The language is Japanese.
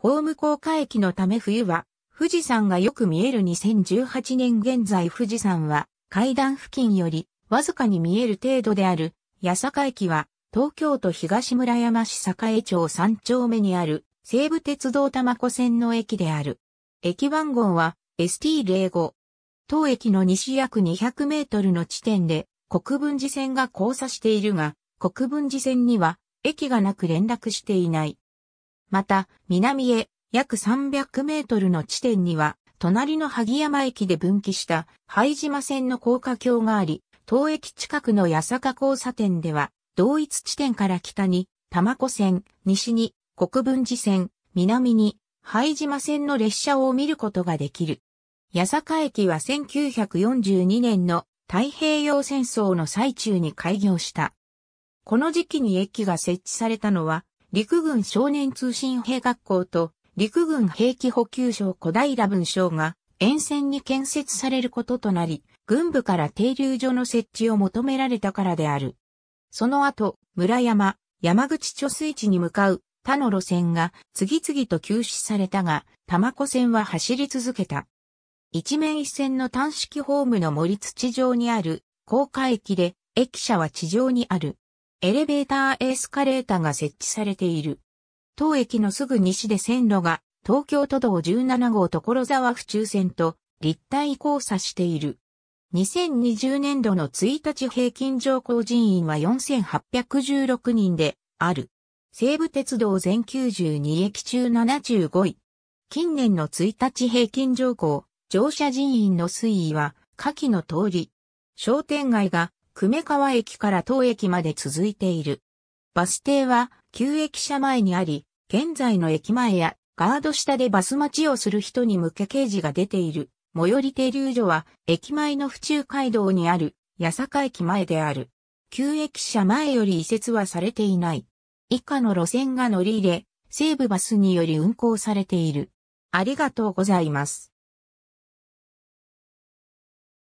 ホーム高架駅のため冬は、富士山がよく見える2018年現在富士山は、階段付近より、わずかに見える程度である、八坂駅は、東京都東村山市栄町3丁目にある、西武鉄道玉子線の駅である。駅番号は、ST05。当駅の西約200メートルの地点で、国分寺線が交差しているが、国分寺線には、駅がなく連絡していない。また、南へ約300メートルの地点には、隣の萩山駅で分岐した灰島線の高架橋があり、当駅近くの八坂交差点では、同一地点から北に、玉子線、西に国分寺線、南に灰島線の列車を見ることができる。八坂駅は1942年の太平洋戦争の最中に開業した。この時期に駅が設置されたのは陸軍少年通信兵学校と陸軍兵器補給省小平文章が沿線に建設されることとなり、軍部から停留所の設置を求められたからである。その後、村山、山口貯水池に向かう他の路線が次々と休止されたが、玉子線は走り続けた。一面一線の単式ホームの森土上にある高架駅で、駅舎は地上にある。エレベーターエスカレーターが設置されている。当駅のすぐ西で線路が東京都道17号所沢府中線と立体交差している。2020年度の1日平均乗降人員は4816人である。西武鉄道全92駅中75位。近年の1日平均乗降、乗車人員の推移は下記の通り。商店街が久米川駅から当駅まで続いている。バス停は旧駅舎前にあり、現在の駅前やガード下でバス待ちをする人に向け掲示が出ている。最寄り停留所は駅前の府中街道にある八坂駅前である。旧駅舎前より移設はされていない。以下の路線が乗り入れ、西武バスにより運行されている。ありがとうございます。